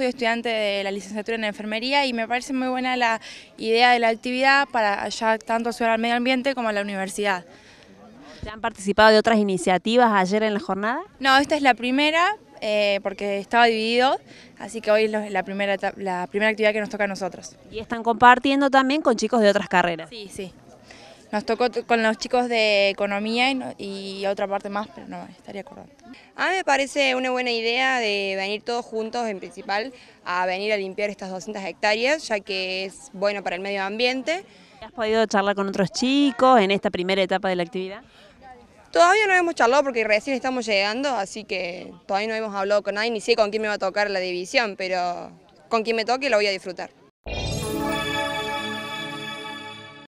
soy estudiante de la licenciatura en enfermería y me parece muy buena la idea de la actividad para allá tanto ayudar al medio ambiente como a la universidad. ¿Ya han participado de otras iniciativas ayer en la jornada? No, esta es la primera eh, porque estaba dividido, así que hoy es la primera, la primera actividad que nos toca a nosotros. Y están compartiendo también con chicos de otras carreras. Sí, sí. Nos tocó con los chicos de economía y, otra parte más, pero no estaría acordando. A mí me parece una buena idea de venir todos juntos, en principal, a venir a limpiar estas 200 hectáreas, ya que es bueno para el medio ambiente. ¿Has podido charlar con otros chicos en esta primera etapa de la actividad? Todavía no hemos charlado porque recién estamos llegando, así que todavía no hemos hablado con nadie, ni sé con quién me va a tocar la división, pero con quien me toque lo voy a disfrutar.